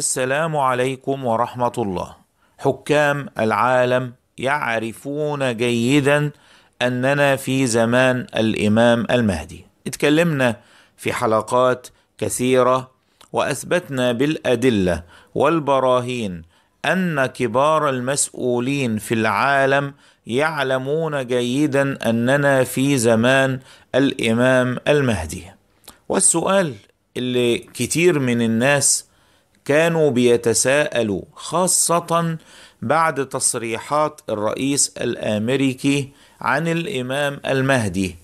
السلام عليكم ورحمه الله حكام العالم يعرفون جيدا اننا في زمان الامام المهدي اتكلمنا في حلقات كثيره واثبتنا بالادله والبراهين ان كبار المسؤولين في العالم يعلمون جيدا اننا في زمان الامام المهدي والسؤال اللي كتير من الناس كانوا بيتساءلوا خاصة بعد تصريحات الرئيس الامريكي عن الامام المهدي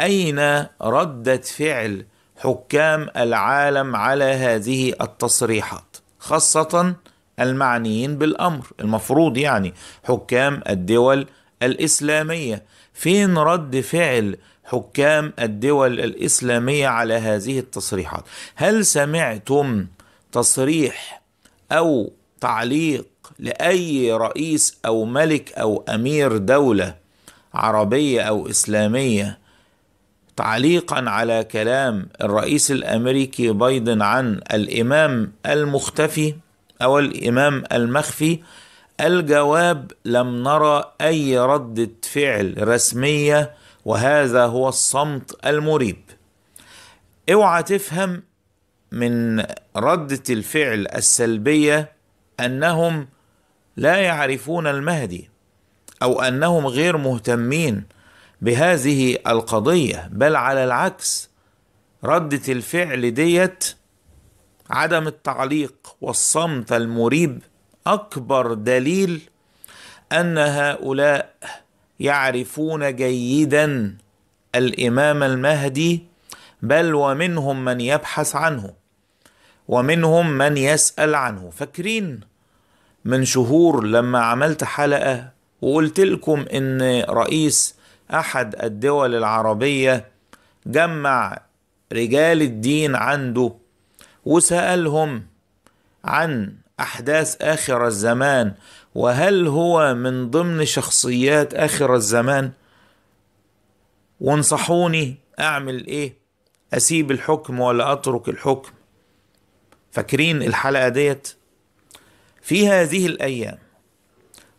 اين رده فعل حكام العالم على هذه التصريحات خاصه المعنيين بالامر المفروض يعني حكام الدول الاسلاميه فين رد فعل حكام الدول الاسلاميه على هذه التصريحات هل سمعتم تصريح او تعليق لاي رئيس او ملك او امير دوله عربيه او اسلاميه تعليقا على كلام الرئيس الامريكي بايدن عن الامام المختفي او الامام المخفي الجواب لم نرى اي رده فعل رسميه وهذا هو الصمت المريب اوعى تفهم من ردة الفعل السلبية أنهم لا يعرفون المهدي أو أنهم غير مهتمين بهذه القضية بل على العكس ردة الفعل ديت عدم التعليق والصمت المريب أكبر دليل أن هؤلاء يعرفون جيدا الإمام المهدي بل ومنهم من يبحث عنه ومنهم من يسأل عنه فاكرين من شهور لما عملت حلقة وقلت لكم إن رئيس أحد الدول العربية جمع رجال الدين عنده وسألهم عن أحداث آخر الزمان وهل هو من ضمن شخصيات آخر الزمان وانصحوني أعمل إيه أسيب الحكم ولا أترك الحكم فاكرين الحلقة ديت في هذه الأيام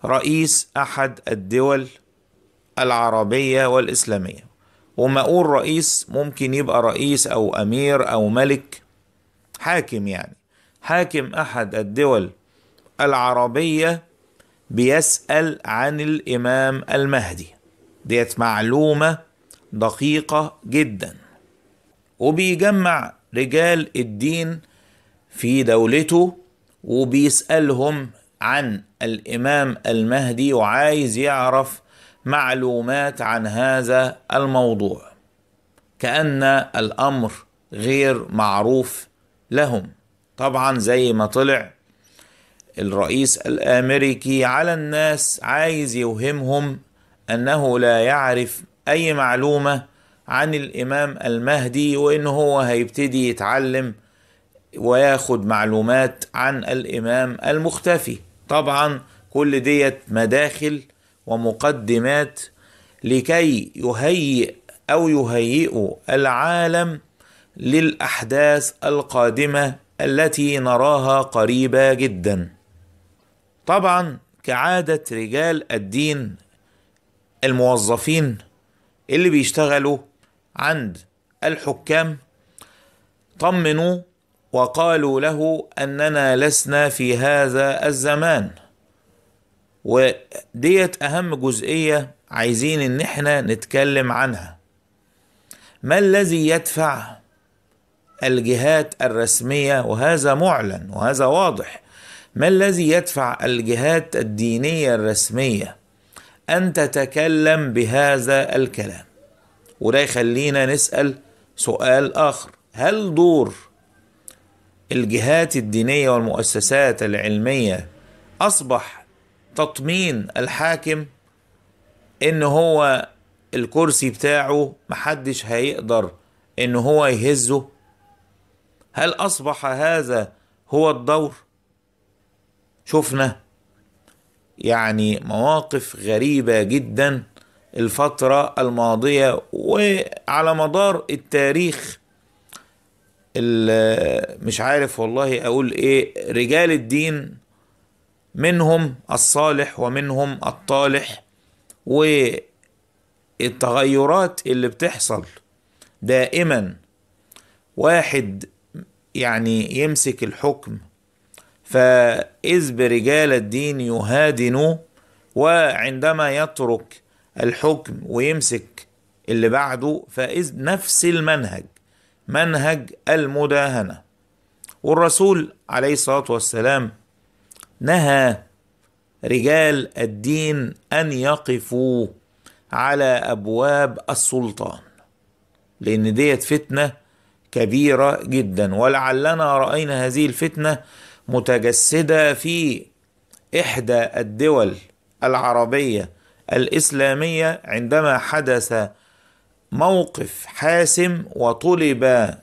رئيس أحد الدول العربية والإسلامية وما أقول رئيس ممكن يبقى رئيس أو أمير أو ملك حاكم يعني حاكم أحد الدول العربية بيسأل عن الإمام المهدي ديت معلومة دقيقة جدا وبيجمع رجال الدين في دولته وبيسألهم عن الإمام المهدي وعايز يعرف معلومات عن هذا الموضوع كأن الأمر غير معروف لهم طبعا زي ما طلع الرئيس الامريكي على الناس عايز يوهمهم انه لا يعرف اي معلومه عن الامام المهدي وان هو هيبتدي يتعلم وياخد معلومات عن الإمام المختفي طبعا كل ديت مداخل ومقدمات لكي يهيئ أو يهيئوا العالم للأحداث القادمة التي نراها قريبة جدا طبعا كعادة رجال الدين الموظفين اللي بيشتغلوا عند الحكام طمنوا وقالوا له اننا لسنا في هذا الزمان وديت اهم جزئيه عايزين ان احنا نتكلم عنها ما الذي يدفع الجهات الرسميه وهذا معلن وهذا واضح ما الذي يدفع الجهات الدينيه الرسميه ان تتكلم بهذا الكلام وده يخلينا نسال سؤال اخر هل دور الجهات الدينيه والمؤسسات العلميه اصبح تطمين الحاكم ان هو الكرسي بتاعه محدش هيقدر ان هو يهزه هل اصبح هذا هو الدور شفنا يعني مواقف غريبه جدا الفتره الماضيه وعلى مدار التاريخ مش عارف والله اقول ايه رجال الدين منهم الصالح ومنهم الطالح والتغيرات اللي بتحصل دائما واحد يعني يمسك الحكم فإذ برجال الدين يهادنوا وعندما يترك الحكم ويمسك اللي بعده فإذ نفس المنهج منهج المداهنه والرسول عليه الصلاه والسلام نهى رجال الدين ان يقفوا على ابواب السلطان لان ديت فتنه كبيره جدا ولعلنا راينا هذه الفتنه متجسده في احدى الدول العربيه الاسلاميه عندما حدث موقف حاسم وطلب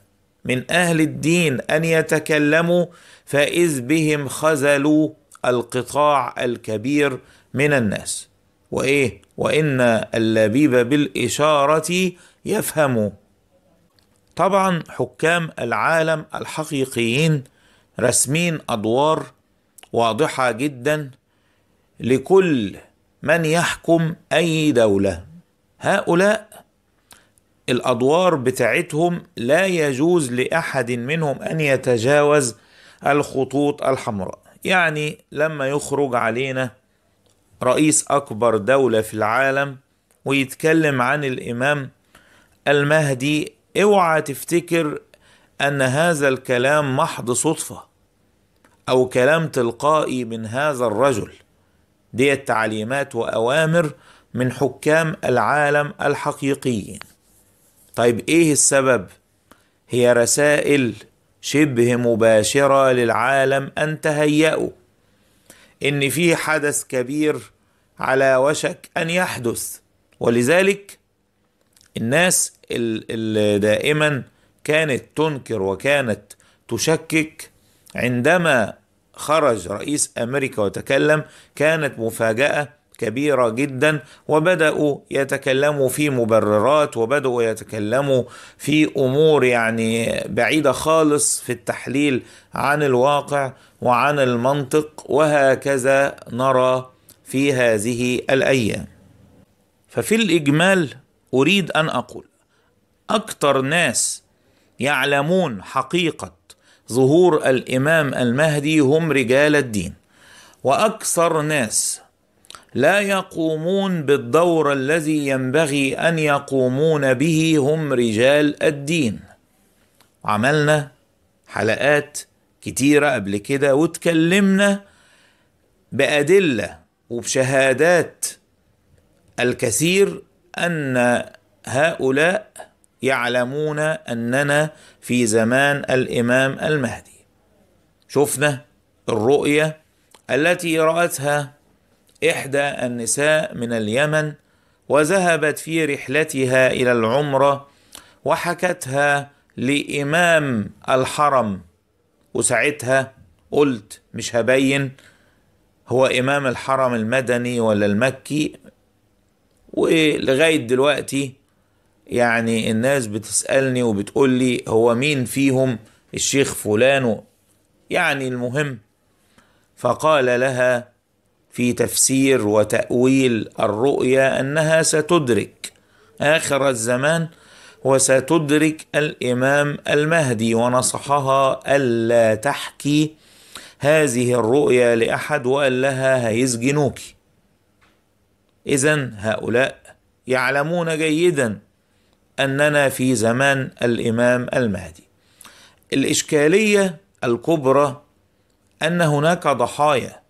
من اهل الدين ان يتكلموا فاذ بهم خزلوا القطاع الكبير من الناس وايه وان اللبيب بالاشاره يفهم طبعا حكام العالم الحقيقيين رسمين ادوار واضحه جدا لكل من يحكم اي دوله هؤلاء الادوار بتاعتهم لا يجوز لاحد منهم ان يتجاوز الخطوط الحمراء يعني لما يخرج علينا رئيس اكبر دوله في العالم ويتكلم عن الامام المهدي اوعى تفتكر ان هذا الكلام محض صدفه او كلام تلقائي من هذا الرجل ديت تعليمات واوامر من حكام العالم الحقيقيين طيب ايه السبب هي رسائل شبه مباشره للعالم ان تهيأوا ان في حدث كبير على وشك ان يحدث ولذلك الناس اللي دائما كانت تنكر وكانت تشكك عندما خرج رئيس امريكا وتكلم كانت مفاجاه كبيرة جدا وبدأوا يتكلموا في مبررات وبدأوا يتكلموا في أمور يعني بعيدة خالص في التحليل عن الواقع وعن المنطق وهكذا نرى في هذه الأيام ففي الإجمال أريد أن أقول أكثر ناس يعلمون حقيقة ظهور الإمام المهدي هم رجال الدين وأكثر ناس لا يقومون بالدور الذي ينبغي ان يقومون به هم رجال الدين عملنا حلقات كتيره قبل كده واتكلمنا بادله وبشهادات الكثير ان هؤلاء يعلمون اننا في زمان الامام المهدي شفنا الرؤيه التي راتها إحدى النساء من اليمن وذهبت في رحلتها إلى العمرة وحكتها لإمام الحرم وساعتها قلت مش هبين هو إمام الحرم المدني ولا المكي ولغاية دلوقتي يعني الناس بتسألني وبتقول لي هو مين فيهم الشيخ فلان يعني المهم فقال لها في تفسير وتأويل الرؤيا أنها ستدرك آخر الزمان وستدرك الإمام المهدي ونصحها ألا تحكي هذه الرؤيا لأحد وقال لها هيسجنوك إذا هؤلاء يعلمون جيدا أننا في زمان الإمام المهدي الإشكالية الكبرى أن هناك ضحايا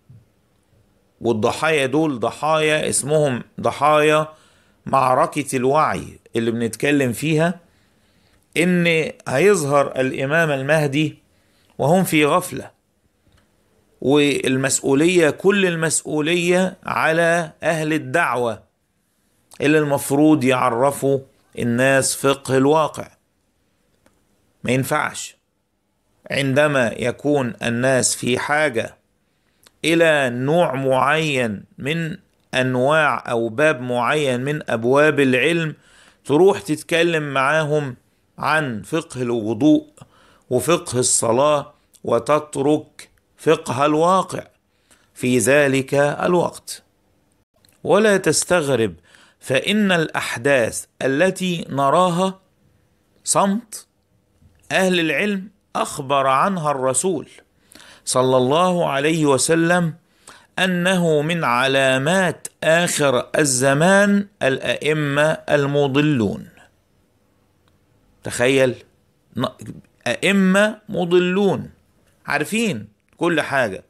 والضحايا دول ضحايا اسمهم ضحايا معركة الوعي اللي بنتكلم فيها إن هيظهر الإمام المهدي وهم في غفلة والمسؤولية كل المسؤولية على أهل الدعوة اللي المفروض يعرفوا الناس فقه الواقع ما ينفعش عندما يكون الناس في حاجة الى نوع معين من انواع او باب معين من ابواب العلم تروح تتكلم معاهم عن فقه الوضوء وفقه الصلاه وتترك فقه الواقع في ذلك الوقت ولا تستغرب فان الاحداث التي نراها صمت اهل العلم اخبر عنها الرسول صلى الله عليه وسلم انه من علامات اخر الزمان الائمه المضلون تخيل ائمه مضلون عارفين كل حاجه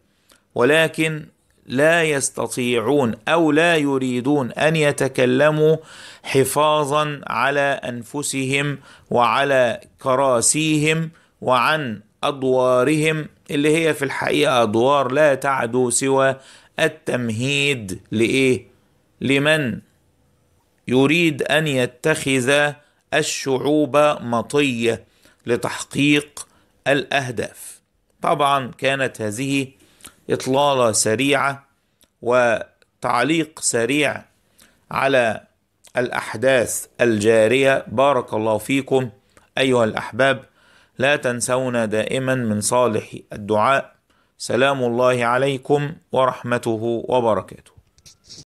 ولكن لا يستطيعون او لا يريدون ان يتكلموا حفاظا على انفسهم وعلى كراسيهم وعن ادوارهم اللي هي في الحقيقه ادوار لا تعدو سوى التمهيد لايه لمن يريد ان يتخذ الشعوب مطيه لتحقيق الاهداف طبعا كانت هذه اطلاله سريعه وتعليق سريع على الاحداث الجاريه بارك الله فيكم ايها الاحباب لا تنسونا دائما من صالح الدعاء سلام الله عليكم ورحمته وبركاته